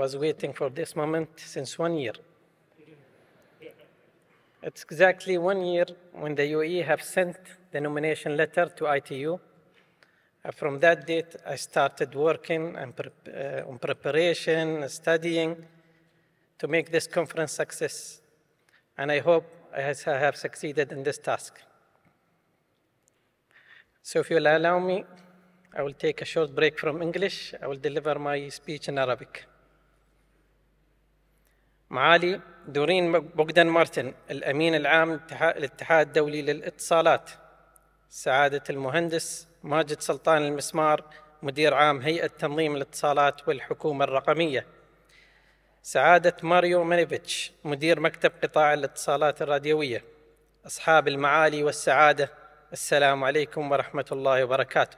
was waiting for this moment since one year. It's exactly one year when the UAE have sent the nomination letter to ITU. Uh, from that date, I started working and pre uh, on preparation, studying to make this conference success. And I hope I have succeeded in this task. So if you'll allow me, I will take a short break from English. I will deliver my speech in Arabic. معالي دورين بوغدان مارتن الأمين العام للاتحاد الدولي للاتصالات سعادة المهندس ماجد سلطان المسمار مدير عام هيئة تنظيم الاتصالات والحكومة الرقمية سعادة ماريو مانيفيتش مدير مكتب قطاع الاتصالات الراديوية أصحاب المعالي والسعادة السلام عليكم ورحمة الله وبركاته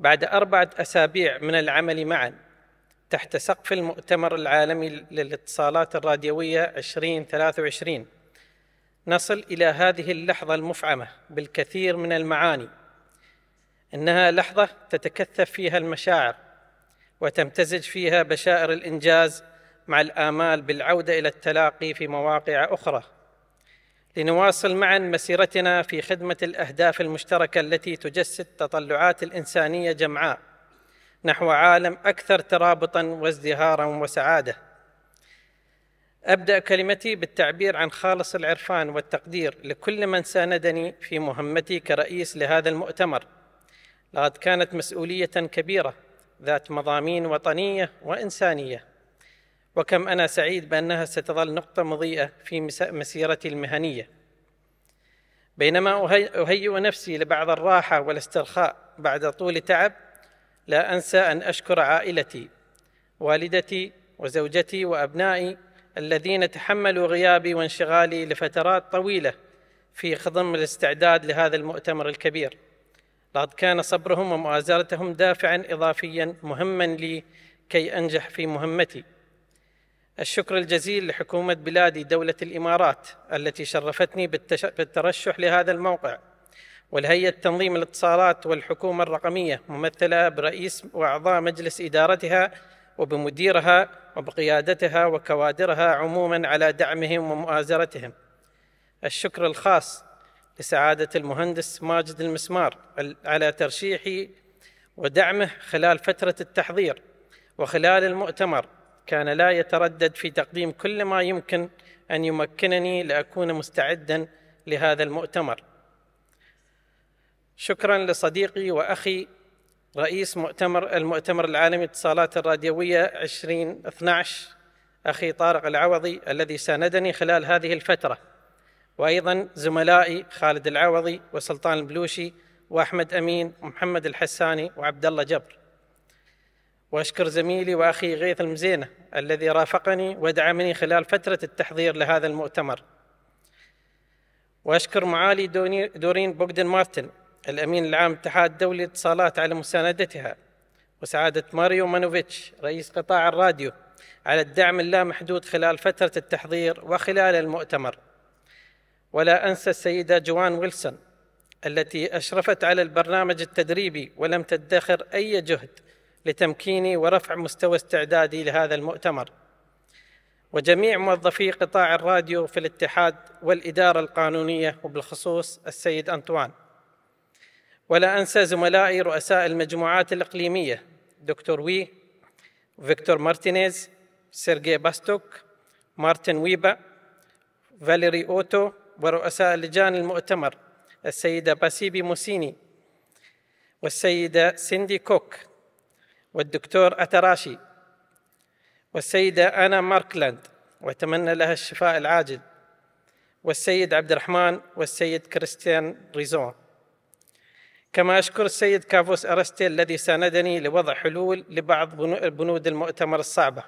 بعد أربعة أسابيع من العمل معاً تحت سقف المؤتمر العالمي للاتصالات الراديوية 2023 نصل إلى هذه اللحظة المفعمة بالكثير من المعاني إنها لحظة تتكثف فيها المشاعر وتمتزج فيها بشائر الإنجاز مع الآمال بالعودة إلى التلاقي في مواقع أخرى لنواصل معا مسيرتنا في خدمة الأهداف المشتركة التي تجسد تطلعات الإنسانية جمعاء نحو عالم أكثر ترابطا وازدهارا وسعادة أبدأ كلمتي بالتعبير عن خالص العرفان والتقدير لكل من ساندني في مهمتي كرئيس لهذا المؤتمر لقد كانت مسؤولية كبيرة ذات مضامين وطنية وإنسانية وكم أنا سعيد بأنها ستظل نقطة مضيئة في مسيرتي المهنية بينما أهيئ نفسي لبعض الراحة والاسترخاء بعد طول تعب لا انسى ان اشكر عائلتي والدتي وزوجتي وابنائي الذين تحملوا غيابي وانشغالي لفترات طويله في خضم الاستعداد لهذا المؤتمر الكبير لقد كان صبرهم ومؤازرتهم دافعا اضافيا مهما لي كي انجح في مهمتي الشكر الجزيل لحكومه بلادي دوله الامارات التي شرفتني بالترشح لهذا الموقع والهيئة تنظيم الاتصالات والحكومة الرقمية ممثلة برئيس وأعضاء مجلس إدارتها وبمديرها وبقيادتها وكوادرها عموما على دعمهم ومؤازرتهم الشكر الخاص لسعادة المهندس ماجد المسمار على ترشيحي ودعمه خلال فترة التحضير وخلال المؤتمر كان لا يتردد في تقديم كل ما يمكن أن يمكنني لأكون مستعدا لهذا المؤتمر شكرا لصديقي واخي رئيس مؤتمر المؤتمر العالمي للاتصالات الراديويه 2012 اخي طارق العوضي الذي ساندني خلال هذه الفتره وايضا زملائي خالد العوضي وسلطان البلوشي واحمد امين ومحمد الحساني وعبد الله جبر واشكر زميلي واخي غيث المزينه الذي رافقني ودعمني خلال فتره التحضير لهذا المؤتمر واشكر معالي دورين بوغدن مارتن الأمين العام اتحاد الدولي الاتصالات على مساندتها وسعادة ماريو مانوفيتش رئيس قطاع الراديو على الدعم اللامحدود خلال فترة التحضير وخلال المؤتمر ولا أنسى السيدة جوان ويلسون التي أشرفت على البرنامج التدريبي ولم تدخر أي جهد لتمكيني ورفع مستوى استعدادي لهذا المؤتمر وجميع موظفي قطاع الراديو في الاتحاد والإدارة القانونية وبالخصوص السيد أنطوان ولا أنسى زملائي رؤساء المجموعات الإقليمية دكتور وي فيكتور مارتينيز سيرجي باستوك مارتن ويبا فاليري أوتو ورؤساء لجان المؤتمر السيدة باسيبي موسيني والسيدة سيندي كوك والدكتور أتراشي والسيدة أنا ماركلاند وأتمنى لها الشفاء العاجل والسيد عبد الرحمن والسيد كريستيان ريزون كما أشكر السيد كافوس أرستي الذي ساندني لوضع حلول لبعض بنود المؤتمر الصعبة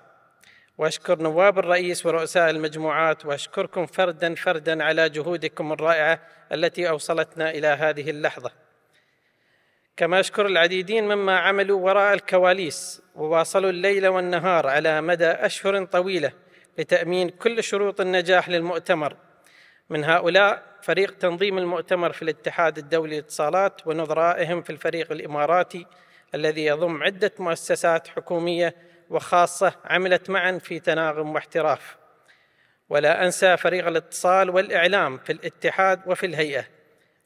وأشكر نواب الرئيس ورؤساء المجموعات وأشكركم فردا فردا على جهودكم الرائعة التي أوصلتنا إلى هذه اللحظة كما أشكر العديدين مما عملوا وراء الكواليس وواصلوا الليل والنهار على مدى أشهر طويلة لتأمين كل شروط النجاح للمؤتمر من هؤلاء فريق تنظيم المؤتمر في الاتحاد الدولي للاتصالات ونظرائهم في الفريق الإماراتي الذي يضم عدة مؤسسات حكومية وخاصة عملت معا في تناغم واحتراف ولا أنسى فريق الاتصال والإعلام في الاتحاد وفي الهيئة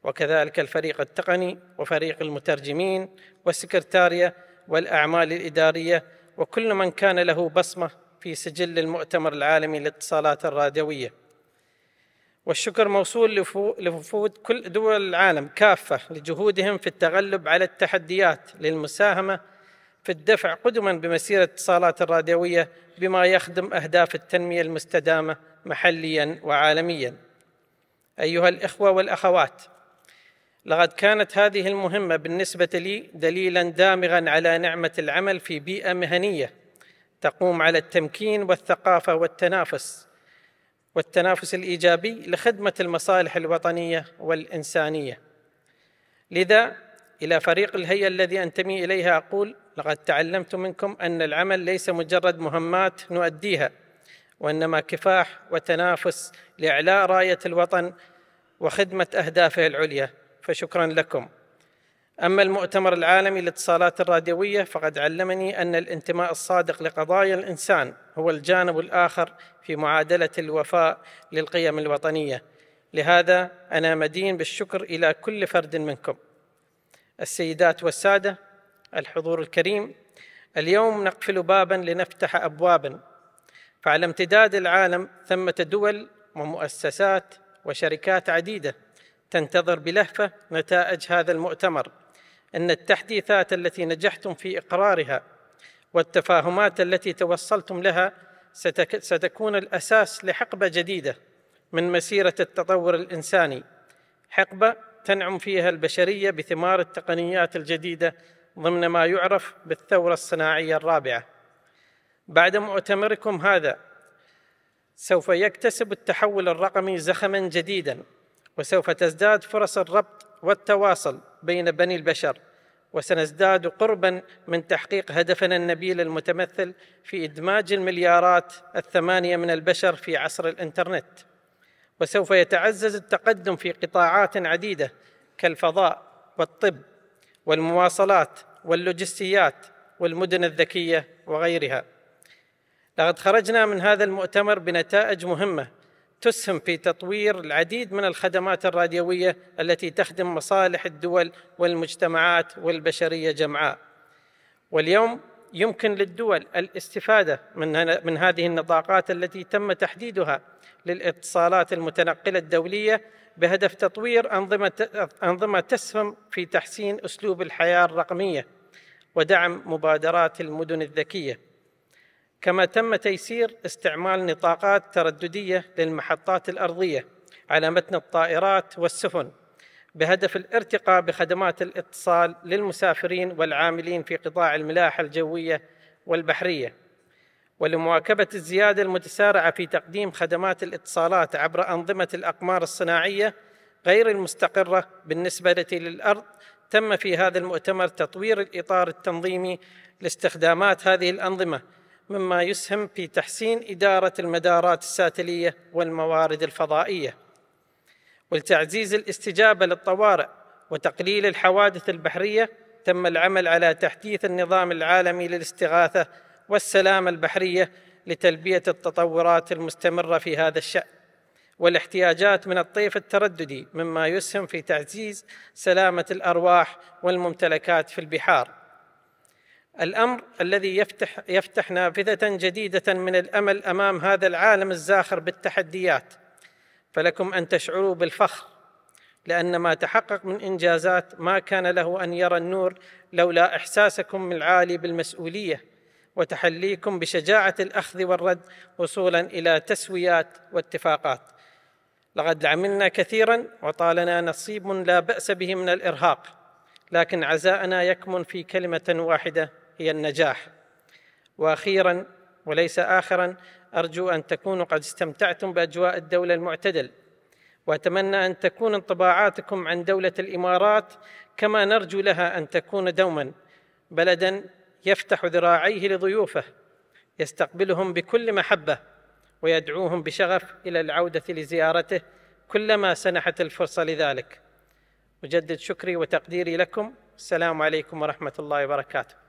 وكذلك الفريق التقني وفريق المترجمين والسكرتارية والأعمال الإدارية وكل من كان له بصمة في سجل المؤتمر العالمي للاتصالات الراديوية والشكر موصول لوفود كل دول العالم كافة لجهودهم في التغلب على التحديات للمساهمة في الدفع قدما بمسيرة اتصالات الراديوية بما يخدم أهداف التنمية المستدامة محليا وعالميا أيها الإخوة والأخوات لقد كانت هذه المهمة بالنسبة لي دليلا دامغا على نعمة العمل في بيئة مهنية تقوم على التمكين والثقافة والتنافس والتنافس الايجابي لخدمه المصالح الوطنيه والانسانيه. لذا الى فريق الهيئه الذي انتمي اليها اقول لقد تعلمت منكم ان العمل ليس مجرد مهمات نؤديها وانما كفاح وتنافس لاعلاء رايه الوطن وخدمه اهدافه العليا فشكرا لكم. أما المؤتمر العالمي للاتصالات الراديوية فقد علمني أن الانتماء الصادق لقضايا الإنسان هو الجانب الآخر في معادلة الوفاء للقيم الوطنية لهذا أنا مدين بالشكر إلى كل فرد منكم السيدات والسادة الحضور الكريم اليوم نقفل بابا لنفتح أبوابا فعلى امتداد العالم ثمة دول ومؤسسات وشركات عديدة تنتظر بلهفة نتائج هذا المؤتمر ان التحديثات التي نجحتم في اقرارها والتفاهمات التي توصلتم لها ستكون الاساس لحقبه جديده من مسيره التطور الانساني حقبه تنعم فيها البشريه بثمار التقنيات الجديده ضمن ما يعرف بالثوره الصناعيه الرابعه بعد مؤتمركم هذا سوف يكتسب التحول الرقمي زخما جديدا وسوف تزداد فرص الربط والتواصل بين بني البشر وسنزداد قربا من تحقيق هدفنا النبيل المتمثل في ادماج المليارات الثمانيه من البشر في عصر الانترنت وسوف يتعزز التقدم في قطاعات عديده كالفضاء والطب والمواصلات واللوجستيات والمدن الذكيه وغيرها لقد خرجنا من هذا المؤتمر بنتائج مهمه تسهم في تطوير العديد من الخدمات الراديويه التي تخدم مصالح الدول والمجتمعات والبشريه جمعاء. واليوم يمكن للدول الاستفاده من من هذه النطاقات التي تم تحديدها للاتصالات المتنقله الدوليه بهدف تطوير انظمه انظمه تسهم في تحسين اسلوب الحياه الرقميه ودعم مبادرات المدن الذكيه. كما تم تيسير استعمال نطاقات ترددية للمحطات الأرضية على متن الطائرات والسفن بهدف الارتقاء بخدمات الاتصال للمسافرين والعاملين في قطاع الملاحة الجوية والبحرية ولمواكبة الزيادة المتسارعة في تقديم خدمات الاتصالات عبر أنظمة الأقمار الصناعية غير المستقرة بالنسبة للأرض تم في هذا المؤتمر تطوير الإطار التنظيمي لاستخدامات هذه الأنظمة مما يسهم في تحسين إدارة المدارات الساتلية والموارد الفضائية ولتعزيز الاستجابة للطوارئ وتقليل الحوادث البحرية تم العمل على تحديث النظام العالمي للاستغاثة والسلامة البحرية لتلبية التطورات المستمرة في هذا الشأن والاحتياجات من الطيف الترددي مما يسهم في تعزيز سلامة الأرواح والممتلكات في البحار الامر الذي يفتح يفتح نافذه جديده من الامل امام هذا العالم الزاخر بالتحديات فلكم ان تشعروا بالفخر لان ما تحقق من انجازات ما كان له ان يرى النور لولا احساسكم العالي بالمسؤوليه وتحليكم بشجاعه الاخذ والرد وصولا الى تسويات واتفاقات لقد عملنا كثيرا وطالنا نصيب لا باس به من الارهاق لكن عزاءنا يكمن في كلمه واحده هي النجاح واخيرا وليس اخرا ارجو ان تكونوا قد استمتعتم باجواء الدوله المعتدل واتمنى ان تكون انطباعاتكم عن دوله الامارات كما نرجو لها ان تكون دوما بلدا يفتح ذراعيه لضيوفه يستقبلهم بكل محبه ويدعوهم بشغف الى العوده لزيارته كلما سنحت الفرصه لذلك اجدد شكري وتقديري لكم السلام عليكم ورحمه الله وبركاته